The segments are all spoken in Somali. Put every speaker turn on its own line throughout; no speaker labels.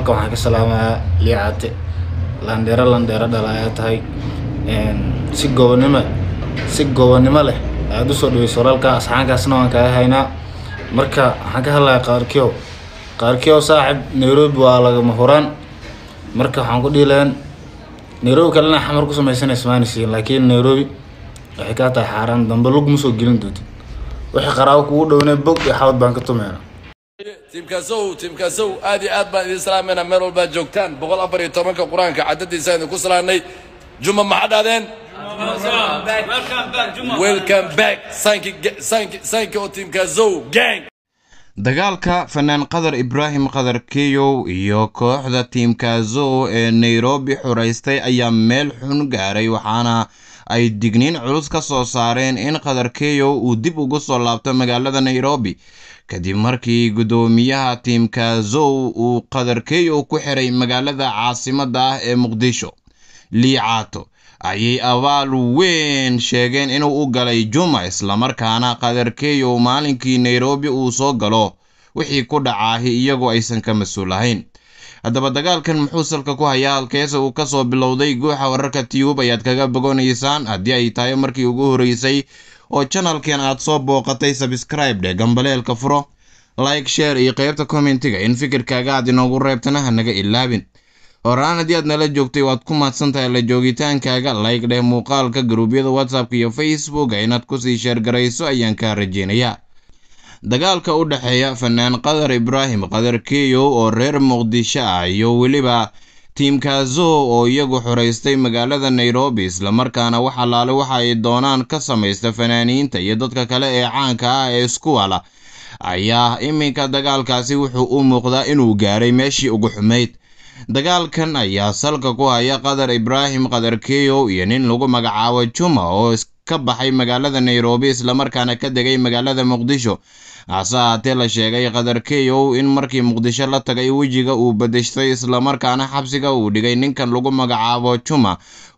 halkan waxaan ka salaamayaa liicaate landheero landheero dhal ayaa tahay si goobonimo si goobonimo leh ayaad usoo dhaweysa walaalka asxaankaasna waan kaaga haynaa marka waxaan ka hadlayaa qaarkiyow qaarkiyow saaxib nairobi waa lagama huraan marka waxaan ku dhihi lahaan nairobi kalena xamar ku samaysanaysa maanisiin laakiin nairobi waxay kaa tahay xaaraan dambe lug ma soo gelin doontin wixii qaraabo kugu dhowne bog iyo xabad baan ka tumeynaa
tiimkaasow tiimkaasow aad iyo aad baan idin salaamayna meel walbaad joogtaan boqol afar iyo tobanka qur-aanka cadadiisa aynu ku salaanay juma maxaa dhahdeen dagaalka fanaan qadar ibraahim qadar keyow iyo kooxda tiimkazow ee nairobi xoraystay ayaa meel xun gaaray waxaana ay digniin culus ka soo saareen in qadar keyow uu dib ugu soo laabto magaalada nairobi kadib markii guddoomiyaha tiimka zow uu qadarkeeyo ku xiray magaalada caasimadda ah ee muqdisho liicaato ayay abaal weyn sheegeen inuu u galay juma islamarkaana qadarkeeyo maalinkii nairobi uu soo galo wixii ku dhacaahi iyagoo aysan ka mas-uul ahayn haddaba dagaalkan muxuu salka ku hayaa halkeese uu kasoo bilowday guuxa wararka tiyuub ayaad kaga boganaysaan haddii ay tahay markii ugu horreysay oo janalkan aad soo booqatay sabskraibedhe gambaleelka furo like sheer iyo qaybta commentiga in fikirkaaga aad inoogu reebtana naga ilaabin horaan haddii aad nala joogtay waad ku mahadsantahay la joogitaankaaga layg dheh muuqaalka garuubyada whatsappka iyo facebooka inaad kusii sheergarayso ayaan kaa rajeynayaa dagaalka u dhexeeya fanaan qadar ibraahim qadar keyow oo reer muqdisho ah iyo weliba tiimkaaso oo iyagu xoraystay magaalada nairobi islamarkaana wax allaale waxa ay doonaan ka samaysta fanaaniinta iyo dadka kale ee caanka ah ee skuwala ayaa ah iminka dagaalkaasi wuxuu u muuqdaa inuu gaaray meeshii ugu xumayd dagaalkan ayaa salka ku haya qadar ibraahim qadar keyow iyo nin lagu magacaabo juma oo ka baxay magaalada nairobi islamarkaana ka degay magaalada muqdisho hase haatee la sheegay qatar keyow in markii muqdisho la tagay wejiga uu badashtay islamarkaana xabsiga uu dhigay ninkan lagu magacaabo juma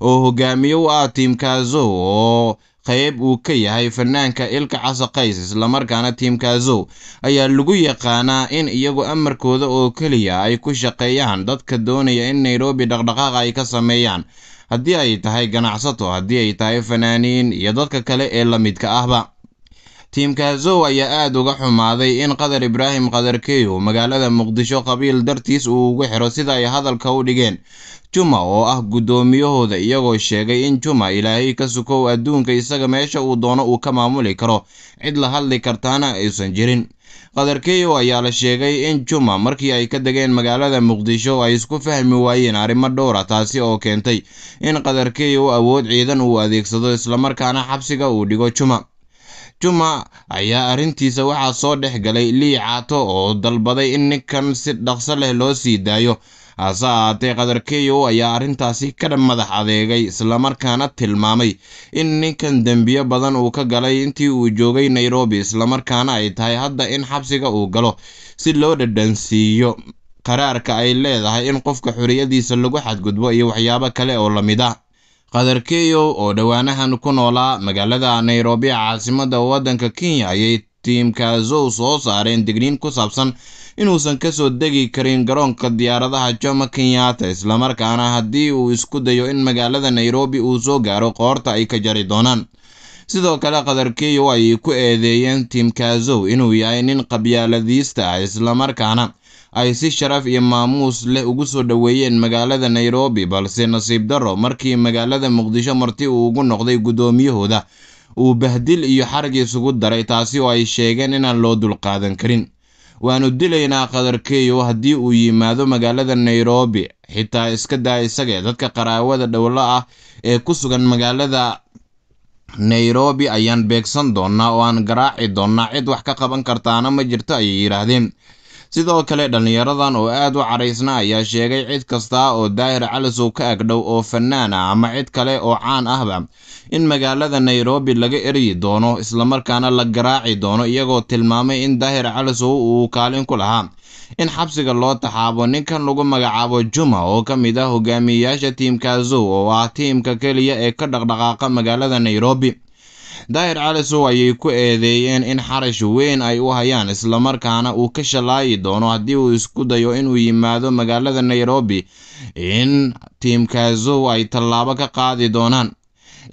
oo hogaamiye u ah tiimkaazow oo qayb uu ka yahay fanaanka ilka casa qays islamarkaana tiimkaazow ayaa lagu yaqaanaa in iyagu amarkooda oo keliya ay ku shaqeeyaan dadka doonaya in nairobi dhaqdhaqaaqa ay ka sameeyaan haddii ay tahay ganacsato haddii ay tahay fanaaniin iyo dadka kale ee la midka ahba tiimka zow ayaa aad uga xumaaday in qadar ibraahim qadarkeyo magaalada muqdisho qabiil dartiis uu ugu xiro sida ay hadalka u dhigeen juma oo ah guddoomiyahooda iyagoo sheegay in juma ilaahay ka sukow adduunka isaga meesha uu doono uu ka maamuli karo cid la hadli kartaana aysan jirin qadarkeyo ayaa la sheegay in juma markii ay ka degeen magaalada muqdisho ay isku fahmi waayeen arrimo dhowra ah, taasi oo keentay in qadarkeyo awood ciidan uu adeegsado islamarkaana xabsiga uu dhigo juma Juma ayaa arrintiisa waxaa soo dhex galay Lii Caato oo dalbaday in ninkan si dhaqso leh loo sii daayo hase ahaatee qatar keyow ayaa arrintaasi kada madax adeegay islamarkaana tilmaamay in ninkan dembiyo badan uu ka galay intii uu joogay nairobi islamarkaana ay tahay hadda in xabsiga uu galo si loo dhadhansiiyo qaraarka ay leedahay in qofka xorriyadiisa lagu xadgudbo iyo waxyaabo kale oo lamid ah qadar keyo oo dhowaanahan ku noolaa magaalada nairobi caasimadda waddanka kenya ayay tiimka zow soo saareen digniin ku saabsan inuusan kasoo degi karin garoonka diyaaradaha jomo kenyatta islamarkaana haddii uu isku dayo in magaalada nairobi uu soo gaaro qoorta ay ka jari doonaan sidoo kale qatarkeyo ayay ku eedeeyeen tiimka zow inuu yahay nin qabyaaladiista ah islamarkaana ay si sharaf iyo maamuus leh ugu soo dhoweeyeen magaalada nairobi balse nasiib darro markii magaalada muqdisho marti uu ugu noqday guddoomiyahooda uu bahdil iyo xarag isugu daray taasi oo ay sheegeen inaan loo dulqaadan karin waannu dilaynaa qadarkeeyo haddii uu yimaado magaalada nairobi xitaa iska daa isagee dadka qaraawada dhowlo ah ee ku sugan magaalada nairobi ayaan beegsan doonnaa oo aan garaaci doonnaa cid wax ka qaban kartaana ma jirto ayay yidhaahdeen sidoo kale dhallinyaradan oo aad u caraysna ayaa sheegay cid kasta oo daahir calasow ka agdhow oo fannaan ah ama cid kale oo caan ahba in magaalada nairobi laga eryi doono islamarkaana la garaaci doono iyagoo tilmaamay in daahir calasow uu kaalin ku lahaa in xabsiga loo taxaabo ninkan lagu magacaabo juma oo ka mid ah hogaamiyayaasha tiimka zow oo ah tiimka keliya ee ka dhaqdhaqaaqa magaalada nairobi daahir cali sow ayay ku eedeeyeen in xarash weyn ay u hayaan islamarkaana uu ka shallaayi doono haddii uu isku dayo inuu yimaado magaalada nairobi in tiimkaasow ay tallaabo ka qaadi doonaan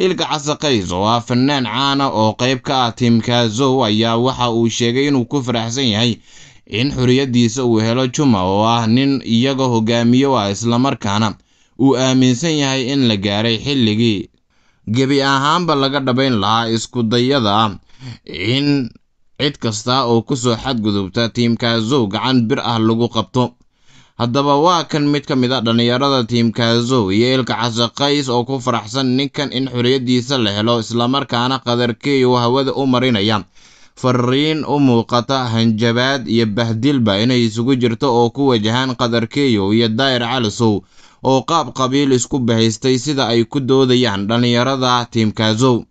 ilka casaqays oo ah fanaan caana oo qayb ka ah tiimkaasow ayaa waxa uu sheegay inuu ku faraxsan yahay in xoriyadiisa uu helo juma oo ah nin iyaga hogaamiyo ah islamarkaana uu aaminsan yahay in la gaaray xilligii gebi ahaanba laga dhabayn lahaa isku dayada in cid kasta oo kusoo xadgudubta tiimkaazow gacan bir ah lagu qabto haddaba waa kan mid ka mid a ah dhallinyarada tiimkaazow iyo ilka casaqays oo ku faraxsan ninkan in xorriyaddiisa la helo islamarkaana qadarkeeyu hawada u marinaya fariin u muuqata hanjabaad iyo bahdilba inay isugu jirto oo ku wajahaan qadarkeeyo iyo daa'ir calisow oo qaab qabiil isku bixistay sida ay ku doodayaan dhallinyarada tiimkaazow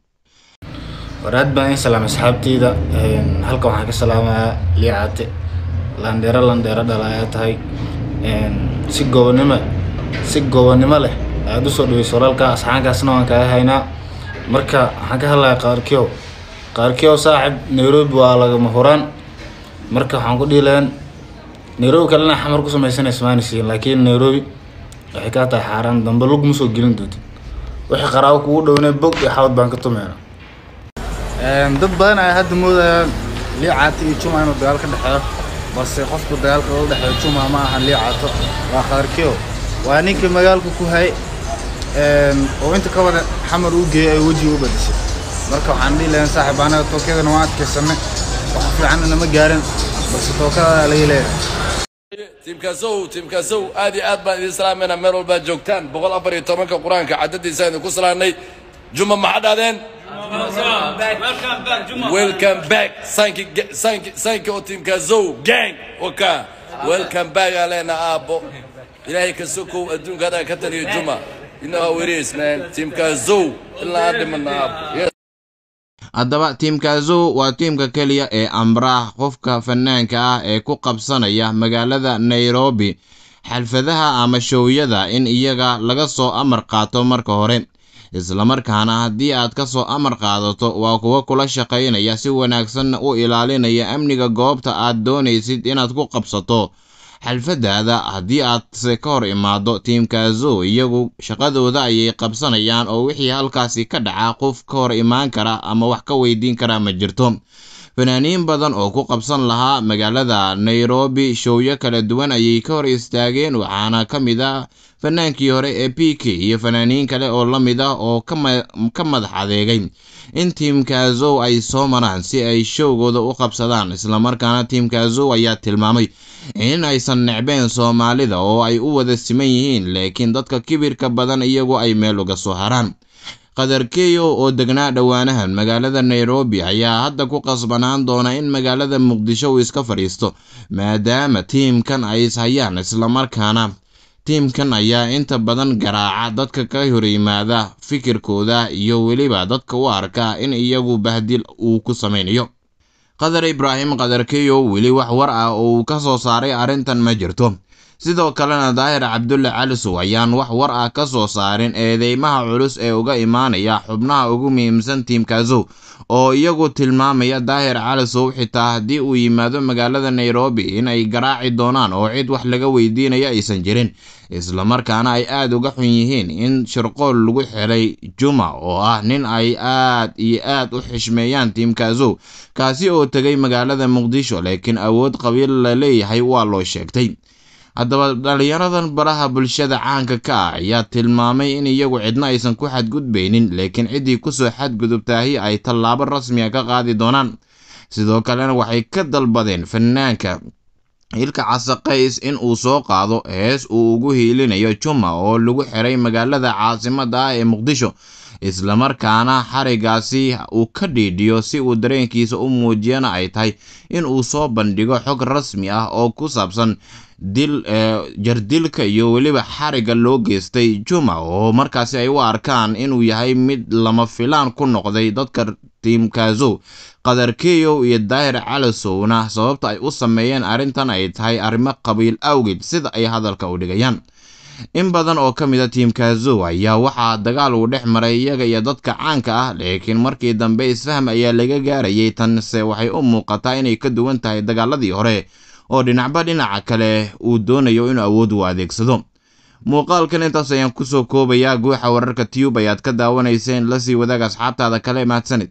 war baan salaam asxaabteyda halkan waxaan ka salaamayaa liicate landheero landheero dhala ayaa tahay si goobonimo si goobonimo leh ayaad usoo dhaweysa walaalka asxaankaasna waan kaaga haynaa marka waxaan ka hadlayaa qaarkiyow qaarkiyow saaxib nairobi waa lagama huraan marka waxaan ku dhihi lahaan nairobi kalena xamar ku samaysanaysa maanisiin laakiin nairobi waxay kaa tahay xaaraan dambe lug ma soo gelin doontid wixii qaraabo kugu dhowne bog iyo xabad baan ka tumayna ehm, dad badan ayaa hadda moodayaan lii caato iyo juma inuu dagaal ka dhexeeyo balse qofku dagaalka u dhexeeyo juma ma ahan lii caato waa qaarkiyo waa ninkii magaalka ku hay ehm, oo inta ka wada xamar u geeyay ay wejiga u badishay marka waxaan dhihi lahayn saaxiib anaga tookeedana waan adkaysanay wax fiicanna nama gaarin balse tookadadaa laga leeyahay
tiimkaasow tiimkaasow aad iyo aad baan idin salaamaynaa meel walbaad joogtaan boqol afar iyo tobanka qur-aanka caddadiisaan idinku salaanay juma maxaa dhahdeen welcome back sanki sanki sanki oo tiimkaasow gang waka welcome back aa leenaa aabbo ilaahay ka sokow adduunka hadaan ka taliyo juma you know how it is man tiimkaasow ilaa aan dhimanna aabbo haddaba tiimkaasu waa tiimka keliya ee ambraah qofka fannaanka ah ee ku qabsanaya magaalada nairobi xalfadaha ama showyada in iyaga laga soo amar qaato marka hore islamarkaana haddii aad ka soo amar qaadato waa kuwo kula shaqaynaya si wanaagsanna u ilaalinaya amniga goobta aad doonaysid inaad ku qabsato xalfadaada haddii aadse ka hor imaado tiimka zoo iyagu shaqadooda ayay qabsanayaan oo wixii halkaasi ka dhaca qof ka hor imaan kara ama wax ka weydiin kara ma jirto fanaaniin badan oo ku qabsan lahaa magaalada nairobi showyo kala duwan ayay ka hor istaageen waxaana ka mid ah fanaankii hore ee p k iyo fanaaniin kale oo la mid ah oo ka madax adeegay in tiimkaazow ay soo maraan si ay showgooda u qabsadaan islamarkaana tiimkaazow ayaa tilmaamay in aysan necbeen soomaalida oo ay u wada siman yihiin laakiin dadka kibirka badan iyagu ay meel uga soo haraan Qadar Keyo oo degnaa dhowaanahan magaalada Nairobi ayaa hadda ku qasbanaan doona in magaalada Muqdisho uu iska fadhiisto maadaama tiimkan ay ishayaan islamarkaana tiimkan ayaa inta badan garaaca dadka ka horimaada fikirkooda iyo weliba dadka u arka in iyagu bahdil uu ku samaynayo qadar ibraahim qadar keyo weli wax war ah oo uu ka soo saaray arrintan ma jirto sidoo kalena daahir cabdulle cali suw ayaan wax war ah ka soo saarin eedeymaha culus ee uga imaanaya xubnaha ugu muhiimsan tiimkaasow oo iyagu tilmaamaya daahir cali suw xitaa haddii uu yimaado magaalada nairobi inay garaaci doonaan oo cid wax laga weydiinayo aysan jirin islamarkaana ay aada uga xun yihiin in shirqool lagu xelay juma oo ah nin ay aad iyo aad u xishmeeyaan tiimkaasow kaasi oo tegay magaalada muqdisho laakiin awood qabiil la leeyahay waa loo sheegtay haddaba dhallinyaradan baraha bulshada caanka ka ah ayaa tilmaamay in iyagu cidna aysan ku xadgudbaynin laakiin ciddii kusoo xadgudubtaahi ay tallaabo rasmiga ka qaadi doonaan sidoo kalena waxay ka dalbadeen fannaanka hilka casaqays in uu soo qaado hees uu ugu hiilinayo juma oo lagu xiray magaalada caasimada ah ee muqdisho islamarkaana xarigaasi uu ka dhiidhiyo si uu dareenkiisa u muujiyana ay tahay in uu soo bandhigo xog rasmi ah oo ku saabsan dil eh, jardilka iyo weliba xariga loo geystay juma oo markaasi ay u arkaan inuu yahay mid lama filaan ku noqday dadka tiimkaazo qadar keyow iyo daahir calisowna sababta ay u sameeyeen arrintan ay tahay arrimo qabiil awgeed sida ay hadalka u dhigayaan in badan oo ka mid a tiimkaazo ayaa waxaa dagaal uu dhex maray iyaga iyo dadka caanka ah laakiin markii dambe isfaham ayaa laga gaarayay tanse waxay u muuqataa inay ka duwan tahay dagaaladii hore oo dhinacba dhinaca kale uu doonayo inuu awood u adeegsado muuqaalkan intaas ayaan kusoo koobayaa guuxa wararka tiyub ayaad ka daawanayseen la sii wadaag asxaabtaada kale mahadsanid